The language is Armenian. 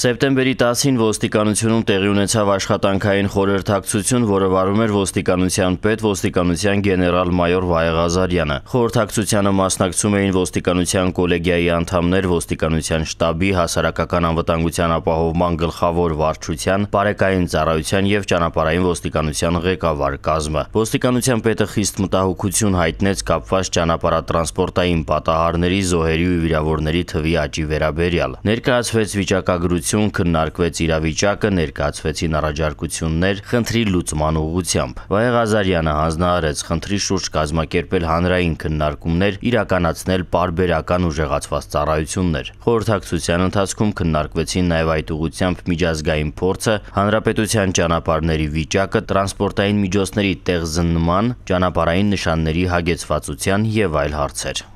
Սեպտեմբերի 10-ին ոստիկանությունում տեղի ունեցավ աշխատանքային խորհրդակցություն, որը վարում էր ոստիկանության պետ ոստիկանության գեներալ-մայոր Վահե Ղազարյանը։ Խորհրդակցությանը մասնակցում էին ոստիկանության կոլեգիայի անդամներ, ոստիկանության շտաբի, հասարակական անվտանգության ապահովման գլխավոր վարչության, բարեկային ծառայության եւ ճանապարհային ոստիկանության ղեկավար կազմը։ Ոստիկանության պետը խիստ մտահոգություն հայտնեց կապված ճանապարհատրանսպորտային պատահարների զոհերի ու վիրավորների թվի աճի վերաբերյալ։ Ներկայացվեց վիճակագրություն կազմակերպություն քննարկվեց իրավիճակը, ներկայացվեցին առաջարկություններ խնդրի լուծման ուղղությամբ։ Վահե Ղազարյանը հանձնարարեց խնդրի շուրջ կազմակերպել հանրային քննարկումներ, իրականացնել պարբերական ուժեղացված ծառայություններ։ Խորհրդակցության ընթացքում քննարկվեցին նաև այդ ուղությամբ միջազգային փորձը, հանրապետության ճանապարհների վիճակը, տրանսպորտային միջոցների տեղ զննման, ճանապարհային նշանների հագեցվածության եւ այլ հարցեր։